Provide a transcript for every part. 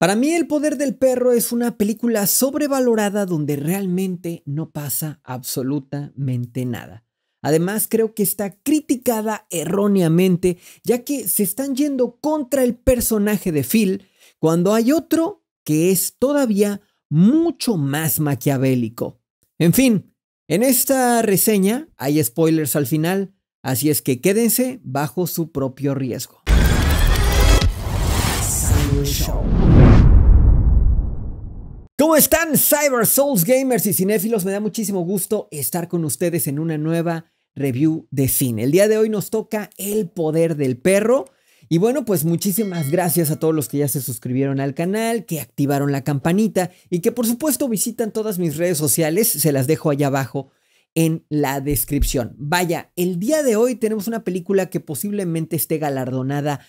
Para mí El Poder del Perro es una película sobrevalorada donde realmente no pasa absolutamente nada. Además, creo que está criticada erróneamente, ya que se están yendo contra el personaje de Phil, cuando hay otro que es todavía mucho más maquiavélico. En fin, en esta reseña hay spoilers al final, así es que quédense bajo su propio riesgo. ¿Cómo están Cyber Souls Gamers y cinéfilos? Me da muchísimo gusto estar con ustedes en una nueva review de cine. El día de hoy nos toca El Poder del Perro. Y bueno, pues muchísimas gracias a todos los que ya se suscribieron al canal, que activaron la campanita y que por supuesto visitan todas mis redes sociales. Se las dejo allá abajo en la descripción. Vaya, el día de hoy tenemos una película que posiblemente esté galardonada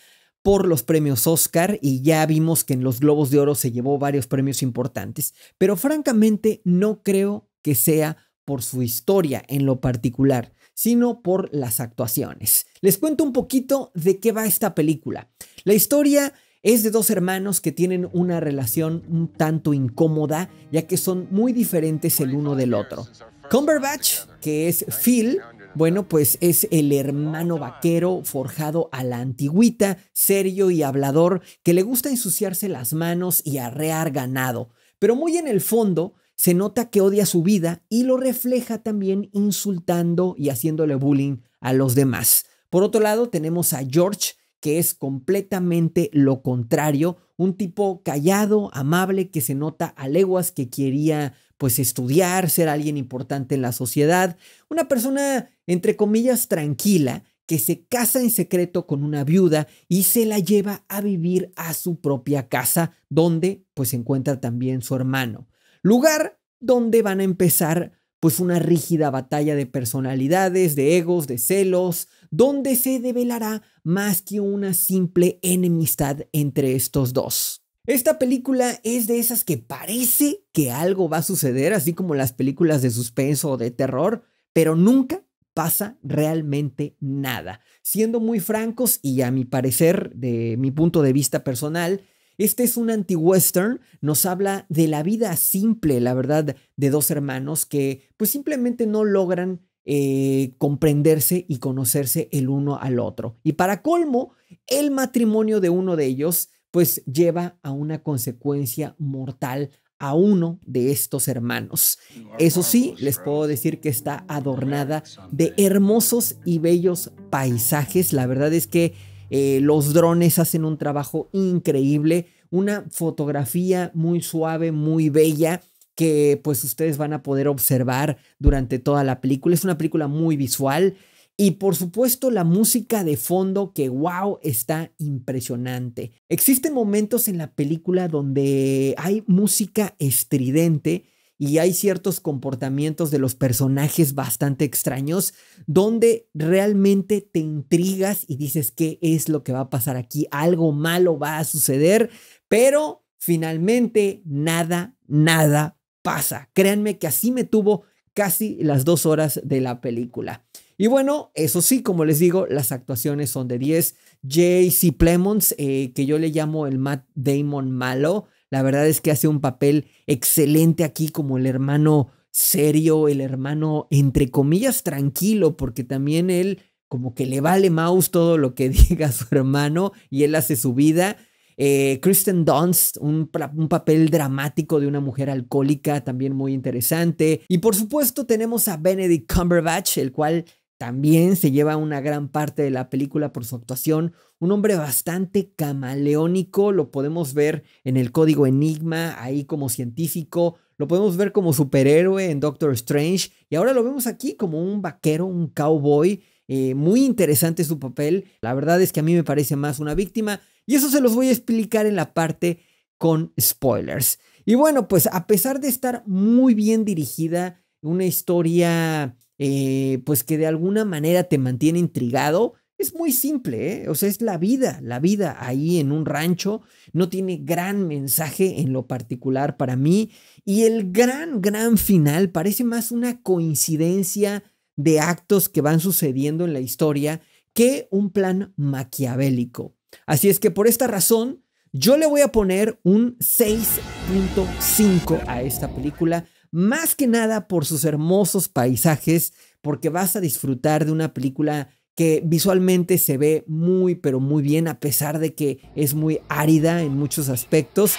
por los premios Oscar y ya vimos que en los Globos de Oro se llevó varios premios importantes, pero francamente no creo que sea por su historia en lo particular, sino por las actuaciones. Les cuento un poquito de qué va esta película. La historia es de dos hermanos que tienen una relación un tanto incómoda, ya que son muy diferentes el uno del otro. Cumberbatch, que es Phil, bueno, pues es el hermano vaquero forjado a la antigüita, serio y hablador, que le gusta ensuciarse las manos y arrear ganado. Pero muy en el fondo, se nota que odia su vida y lo refleja también insultando y haciéndole bullying a los demás. Por otro lado, tenemos a George, que es completamente lo contrario, un tipo callado, amable, que se nota a leguas que quería pues estudiar, ser alguien importante en la sociedad, una persona entre comillas, tranquila, que se casa en secreto con una viuda y se la lleva a vivir a su propia casa, donde pues se encuentra también su hermano. Lugar donde van a empezar pues una rígida batalla de personalidades, de egos, de celos, donde se develará más que una simple enemistad entre estos dos. Esta película es de esas que parece que algo va a suceder, así como las películas de suspenso o de terror, pero nunca pasa realmente nada. Siendo muy francos y a mi parecer, de mi punto de vista personal, este es un anti-western, nos habla de la vida simple, la verdad, de dos hermanos que pues simplemente no logran eh, comprenderse y conocerse el uno al otro. Y para colmo, el matrimonio de uno de ellos pues lleva a una consecuencia mortal a uno de estos hermanos. Eso sí, les puedo decir que está adornada de hermosos y bellos paisajes. La verdad es que eh, los drones hacen un trabajo increíble, una fotografía muy suave, muy bella que pues ustedes van a poder observar durante toda la película. Es una película muy visual, y por supuesto la música de fondo que wow, está impresionante. Existen momentos en la película donde hay música estridente y hay ciertos comportamientos de los personajes bastante extraños donde realmente te intrigas y dices qué es lo que va a pasar aquí, algo malo va a suceder, pero finalmente nada, nada pasa. Créanme que así me tuvo casi las dos horas de la película. Y bueno, eso sí, como les digo, las actuaciones son de 10. J.C. Plemons, eh, que yo le llamo el Matt Damon malo, la verdad es que hace un papel excelente aquí como el hermano serio, el hermano entre comillas tranquilo, porque también él como que le vale mouse todo lo que diga su hermano y él hace su vida. Eh, Kristen Dunst, un, un, papel dramático de una mujer alcohólica, también muy interesante. Y por supuesto tenemos a Benedict Cumberbatch, el cual también se lleva una gran parte de la película por su actuación, un hombre bastante camaleónico, lo podemos ver en el código Enigma, ahí como científico, lo podemos ver como superhéroe en Doctor Strange y ahora lo vemos aquí como un vaquero, un cowboy, eh, muy interesante su papel, la verdad es que a mí me parece más una víctima y eso se los voy a explicar en la parte con spoilers. Y bueno, pues a pesar de estar muy bien dirigida, una historia eh, pues que de alguna manera te mantiene intrigado. Es muy simple, ¿eh? o sea, es la vida, la vida ahí en un rancho, no tiene gran mensaje en lo particular para mí y el gran, gran final parece más una coincidencia de actos que van sucediendo en la historia que un plan maquiavélico. Así es que por esta razón, yo le voy a poner un 6.5 a esta película más que nada por sus hermosos paisajes, porque vas a disfrutar de una película que visualmente se ve muy, pero muy bien, a pesar de que es muy árida en muchos aspectos.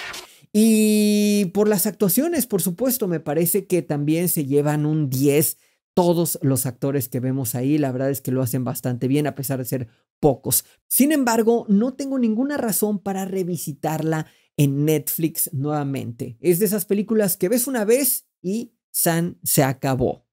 Y por las actuaciones, por supuesto, me parece que también se llevan un 10 todos los actores que vemos ahí, la verdad es que lo hacen bastante bien a pesar de ser pocos. Sin embargo, no tengo ninguna razón para revisitarla en Netflix nuevamente. Es de esas películas que ves una vez y San se acabó.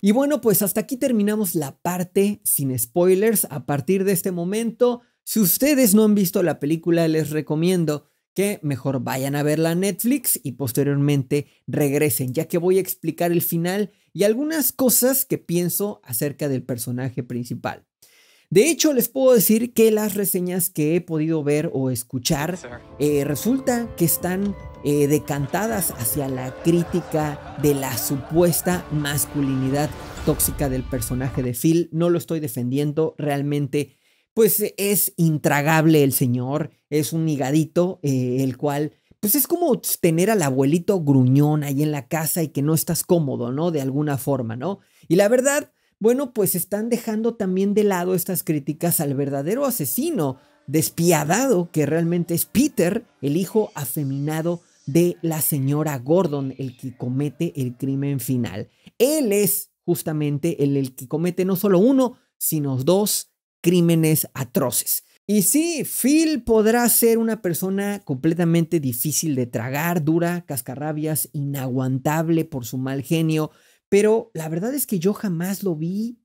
Y bueno, pues hasta aquí terminamos la parte sin spoilers. A partir de este momento, si ustedes no han visto la película, les recomiendo que mejor vayan a verla en Netflix y posteriormente regresen, ya que voy a explicar el final y algunas cosas que pienso acerca del personaje principal. De hecho, les puedo decir que las reseñas que he podido ver o escuchar eh, resulta que están eh, decantadas hacia la crítica de la supuesta masculinidad tóxica del personaje de Phil. No lo estoy defendiendo, realmente pues es intragable el señor, es un higadito eh, el cual pues es como tener al abuelito gruñón ahí en la casa y que no estás cómodo, ¿no? De alguna forma, ¿no? Y la verdad, bueno, pues están dejando también de lado estas críticas al verdadero asesino despiadado que realmente es Peter, el hijo afeminado de la señora Gordon, el que comete el crimen final. Él es justamente el, que comete no solo uno, sino dos crímenes atroces. Y sí, Phil podrá ser una persona completamente difícil de tragar, dura, cascarrabias, inaguantable por su mal genio, pero la verdad es que yo jamás lo vi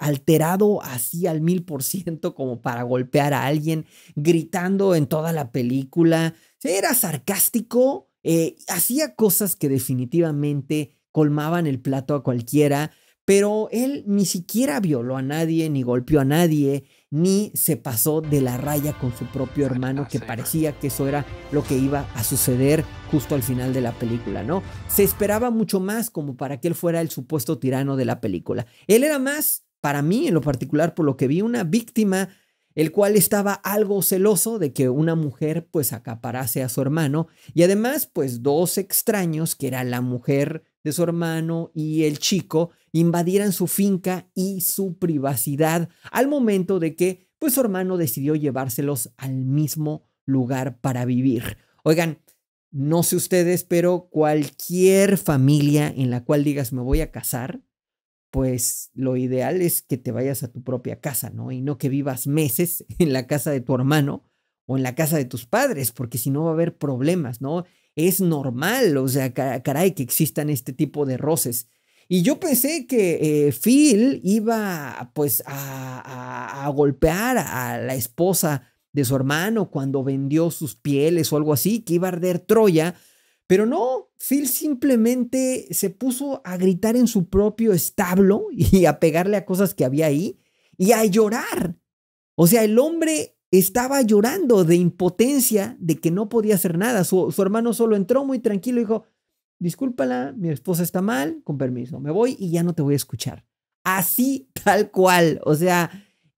alterado así al mil por ciento como para golpear a alguien, gritando en toda la película. Era sarcástico, eh, hacía cosas que definitivamente colmaban el plato a cualquiera, pero él ni siquiera violó a nadie ni golpeó a nadie ni se pasó de la raya con su propio ah, hermano, ah, que parecía que eso era lo que iba a suceder justo al final de la película, ¿no? Se esperaba mucho más como para que él fuera el supuesto tirano de la película. Él era más, para mí en lo particular, por lo que vi, una víctima el cual estaba algo celoso de que una mujer pues acaparase a su hermano y además pues dos extraños que era la mujer de su hermano y el chico invadieran su finca y su privacidad al momento de que pues su hermano decidió llevárselos al mismo lugar para vivir. Oigan, no sé ustedes, pero cualquier familia en la cual digas me voy a casar, pues lo ideal es que te vayas a tu propia casa, ¿no? Y no que vivas meses en la casa de tu hermano o en la casa de tus padres, porque si no va a haber problemas, ¿no? es normal, o sea, caray, que existan este tipo de roces. Y yo pensé que eh, Phil iba pues a, a golpear a la esposa de su hermano cuando vendió sus pieles o algo así, que iba a arder Troya, pero no, Phil simplemente se puso a gritar en su propio establo y a pegarle a cosas que había ahí y a llorar. O sea, el hombre estaba llorando de impotencia de que no podía hacer nada. Su, hermano solo entró muy tranquilo y dijo, discúlpala, mi esposa está mal, con permiso, me voy y ya no te voy a escuchar. Así tal cual, o sea,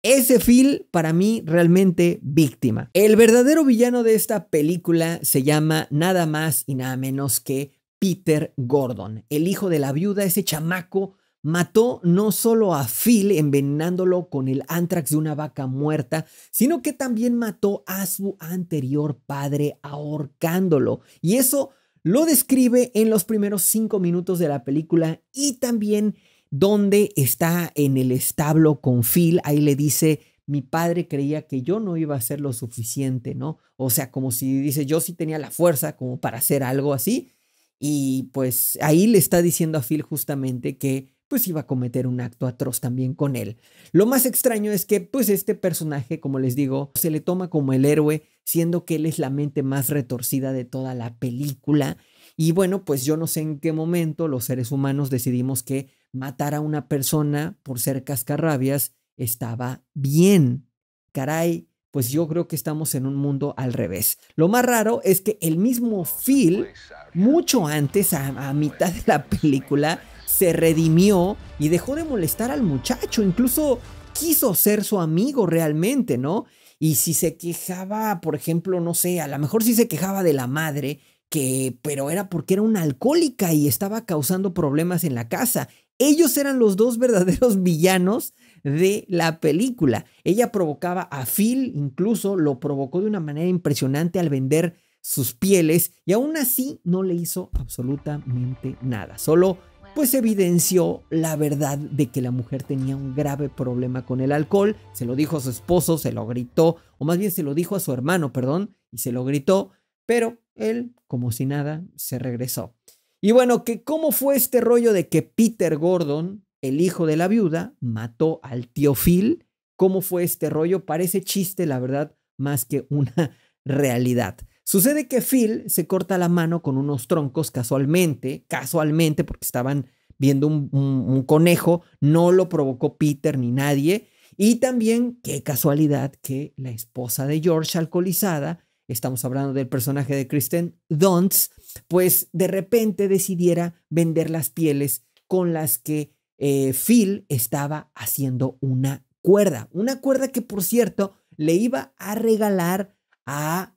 ese Phil para mí realmente víctima. El verdadero villano de esta película se llama nada más y nada menos que Peter Gordon, el hijo de la viuda, ese chamaco mató no solo a Phil envenenándolo con el antrax de una vaca muerta, sino que también mató a su anterior padre ahorcándolo. Y eso lo describe en los primeros cinco minutos de la película y también donde está en el establo con Phil. Ahí le dice, mi padre creía que yo no iba a ser lo suficiente, ¿no? O sea, como si dice, yo sí tenía la fuerza como para hacer algo así. Y pues ahí le está diciendo a Phil justamente que pues iba a cometer un acto atroz también con él. Lo más extraño es que pues este personaje, como les digo, se le toma como el héroe, siendo que él es la mente más retorcida de toda la película. Y bueno, pues yo no sé en qué momento los seres humanos decidimos que matar a una persona por ser cascarrabias estaba bien. Caray, pues yo creo que estamos en un mundo al revés. Lo más raro es que el mismo Phil, mucho antes, a, mitad de la película, se redimió y dejó de molestar al muchacho, incluso quiso ser su amigo realmente, ¿no? Y si se quejaba, por ejemplo, no sé, a lo mejor sí se quejaba de la madre, que pero era porque era una alcohólica y estaba causando problemas en la casa. Ellos eran los dos verdaderos villanos de la película. Ella provocaba a Phil, incluso lo provocó de una manera impresionante al vender sus pieles y aún así no le hizo absolutamente nada. Solo pues evidenció la verdad de que la mujer tenía un grave problema con el alcohol, se lo dijo a su esposo, se lo gritó, o más bien se lo dijo a su hermano, perdón, y se lo gritó, pero él, como si nada, se regresó. Y bueno, que cómo fue este rollo de que Peter Gordon, el hijo de la viuda, mató al tío Phil, cómo fue este rollo, parece chiste, la verdad, más que una realidad. Sucede que Phil se corta la mano con unos troncos casualmente, casualmente porque estaban viendo un, conejo, no lo provocó Peter ni nadie. Y también, qué casualidad que la esposa de George alcoholizada, estamos hablando del personaje de Kristen Dunst, pues de repente decidiera vender las pieles con las que eh, Phil estaba haciendo una cuerda. Una cuerda que, por cierto, le iba a regalar a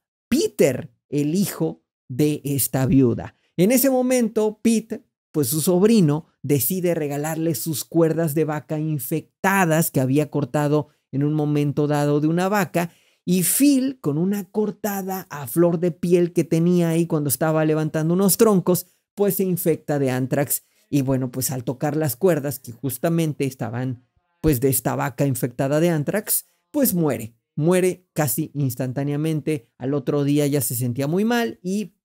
Peter, el hijo de esta viuda. En ese momento, Pete, pues su sobrino, decide regalarle sus cuerdas de vaca infectadas que había cortado en un momento dado de una vaca y Phil, con una cortada a flor de piel que tenía ahí cuando estaba levantando unos troncos, pues se infecta de antrax Y bueno, pues al tocar las cuerdas que justamente estaban pues de esta vaca infectada de antrax, pues muere muere casi instantáneamente. Al otro día ya se sentía muy mal y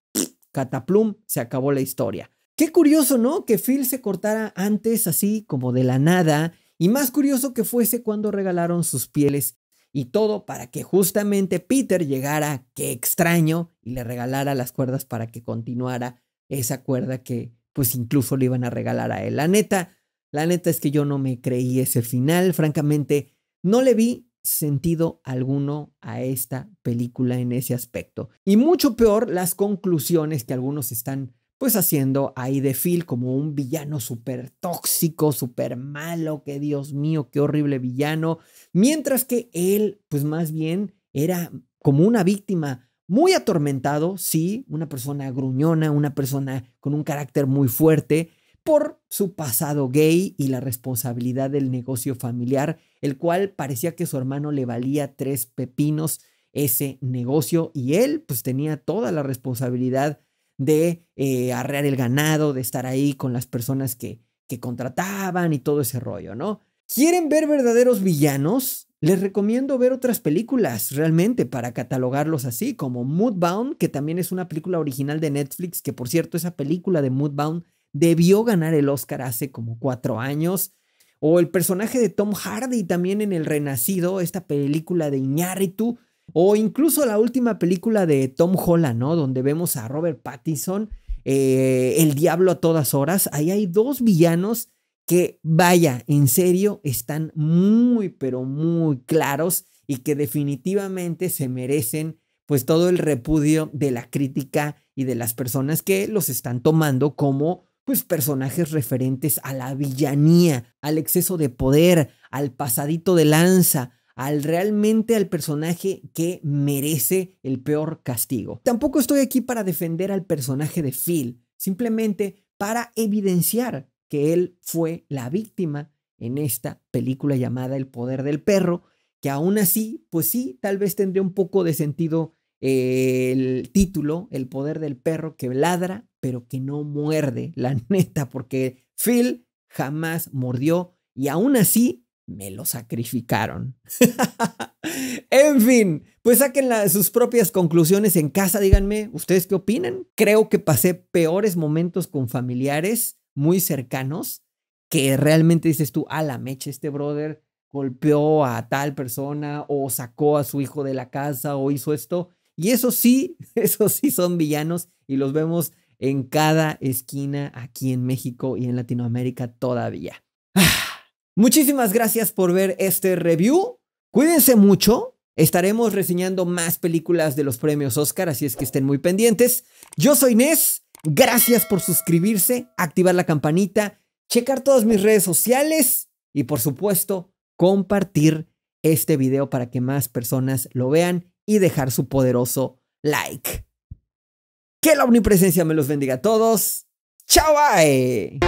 cataplum, se acabó la historia. Qué curioso, ¿no? Que Phil se cortara antes así como de la nada y más curioso que fuese cuando regalaron sus pieles y todo para que justamente Peter llegara, qué extraño, y le regalara las cuerdas para que continuara esa cuerda que pues incluso le iban a regalar a él. La neta, la neta es que yo no me creí ese final, francamente, no le vi sentido alguno a esta película en ese aspecto. Y mucho peor las conclusiones que algunos están pues haciendo ahí de Phil como un villano súper tóxico, súper malo, que Dios mío, qué horrible villano, mientras que él pues más bien era como una víctima muy atormentado, sí, una persona gruñona, una persona con un carácter muy fuerte por su pasado gay y la responsabilidad del negocio familiar el cual parecía que su hermano le valía tres pepinos ese negocio y él pues tenía toda la responsabilidad de eh, arrear el ganado, de estar ahí con las personas que, que contrataban y todo ese rollo, ¿no? ¿Quieren ver verdaderos villanos? Les recomiendo ver otras películas realmente para catalogarlos así, como Moodbound, que también es una película original de Netflix, que por cierto esa película de Moodbound debió ganar el Oscar hace como cuatro años. O el personaje de Tom Hardy también en El Renacido, esta película de Iñárritu. O incluso la última película de Tom Holland, ¿no? Donde vemos a Robert Pattinson, eh, el diablo a todas horas. Ahí hay dos villanos que, vaya, en serio, están muy, pero muy claros y que definitivamente se merecen pues todo el repudio de la crítica y de las personas que los están tomando como pues personajes referentes a la villanía, al exceso de poder, al pasadito de lanza, al realmente al personaje que merece el peor castigo. Tampoco estoy aquí para defender al personaje de Phil, simplemente para evidenciar que él fue la víctima en esta película llamada El poder del perro, que aún así, pues sí, tal vez tendría un poco de sentido el título, El poder del perro que ladra, pero que no muerde, la neta, porque Phil jamás mordió y aún así me lo sacrificaron. en fin, pues saquen sus propias conclusiones en casa, díganme, ¿ustedes qué opinan? Creo que pasé peores momentos con familiares muy cercanos que realmente dices tú, a la mecha, este brother golpeó a tal persona o sacó a su hijo de la casa o hizo esto y eso sí, eso sí son villanos y los vemos en cada esquina aquí en México y en Latinoamérica todavía. muchísimas gracias por ver este review. Cuídense mucho. Estaremos reseñando más películas de los premios Oscar, así es que estén muy pendientes. Yo soy inés Gracias por suscribirse, activar la campanita, checar todas mis redes sociales y por supuesto compartir este video para que más personas lo vean y dejar su poderoso like. Que la omnipresencia me los bendiga a todos. ¡Chao! Bye!